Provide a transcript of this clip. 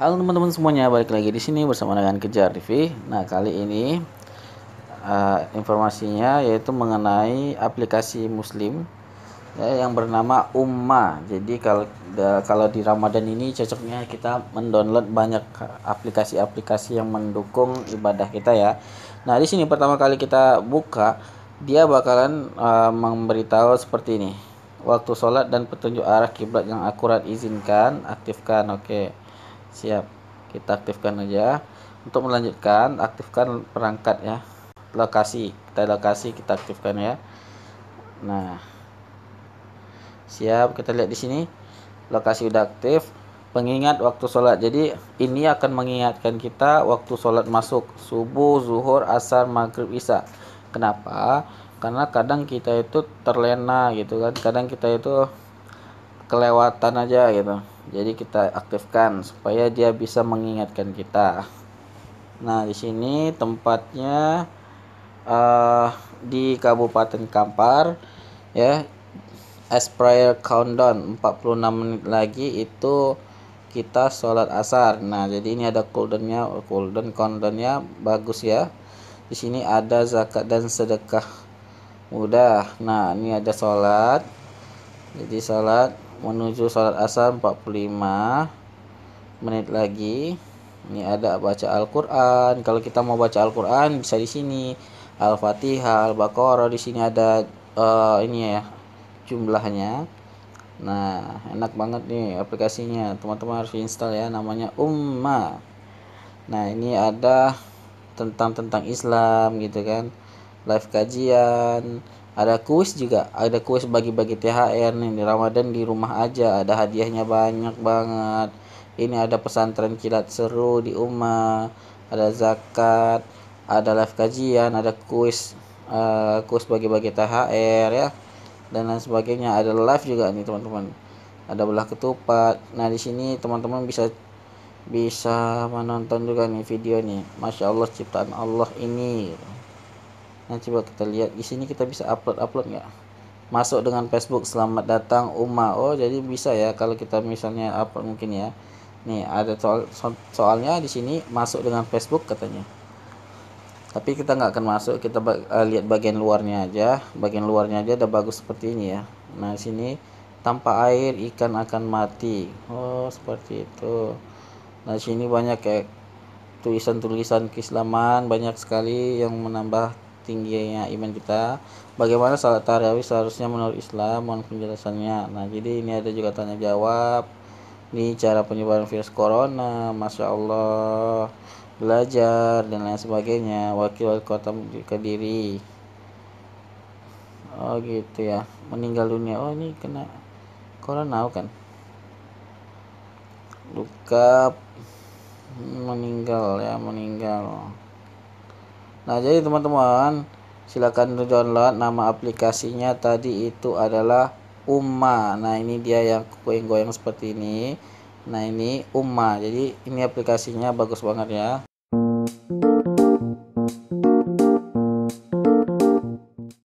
Halo teman-teman semuanya, balik lagi di sini bersama dengan Kejar TV. Nah, kali ini uh, informasinya yaitu mengenai aplikasi Muslim ya, yang bernama Umma. Jadi kalau da, kalau di Ramadan ini cocoknya kita mendownload banyak aplikasi-aplikasi yang mendukung ibadah kita ya. Nah, di sini pertama kali kita buka, dia bakalan uh, memberitahu seperti ini. Waktu sholat dan petunjuk arah kiblat yang akurat izinkan, aktifkan. Oke. Okay siap kita aktifkan aja untuk melanjutkan aktifkan perangkat ya lokasi kita lokasi kita aktifkan ya nah siap kita lihat di sini lokasi udah aktif pengingat waktu sholat jadi ini akan mengingatkan kita waktu sholat masuk subuh zuhur asar maghrib isya kenapa karena kadang kita itu terlena gitu kan kadang kita itu kelewatan aja gitu jadi kita aktifkan supaya dia bisa mengingatkan kita nah di sini tempatnya uh, di Kabupaten Kampar ya Aspire Countdown 46 menit lagi itu kita sholat asar nah jadi ini ada cooldownnya cooldown countdownnya bagus ya di sini ada zakat dan sedekah mudah nah ini ada sholat jadi sholat menuju salat asar 45 menit lagi ini ada baca Al-Quran kalau kita mau baca Al-Quran bisa di sini Al-Fatihah Al-Baqarah di sini ada uh, ini ya jumlahnya nah enak banget nih aplikasinya teman-teman harus install ya namanya Umma nah ini ada tentang tentang Islam gitu kan live kajian ada kuis juga ada kuis bagi-bagi THR nih di Ramadan di rumah aja ada hadiahnya banyak banget ini ada pesantren kilat seru di Uma ada zakat ada live kajian ada kuis uh, kuis bagi-bagi THR ya dan lain sebagainya ada live juga nih teman-teman ada belah ketupat nah di sini teman-teman bisa bisa menonton juga nih video nih Masya Allah ciptaan Allah ini Nah, coba kita lihat di sini kita bisa upload-upload nggak? Masuk dengan Facebook. Selamat datang Uma. Oh, jadi bisa ya kalau kita misalnya upload mungkin ya. Nih, ada soal, so soalnya di sini masuk dengan Facebook katanya. Tapi kita nggak akan masuk, kita uh, lihat bagian luarnya aja. Bagian luarnya aja udah bagus seperti ini ya. Nah, sini tanpa air ikan akan mati. Oh, seperti itu. Nah, sini banyak kayak tulisan-tulisan keislaman banyak sekali yang menambah tingginya iman kita bagaimana salat tarawih seharusnya menurut Islam mohon penjelasannya nah jadi ini ada juga tanya jawab ini cara penyebaran virus corona masya Allah belajar dan lain sebagainya wakil wali kota kediri oh gitu ya meninggal dunia oh ini kena corona kan luka meninggal ya meninggal Nah, jadi teman-teman, silakan download nama aplikasinya tadi itu adalah Uma. Nah, ini dia yang goyang-goyang seperti ini. Nah, ini Uma. Jadi, ini aplikasinya bagus banget ya.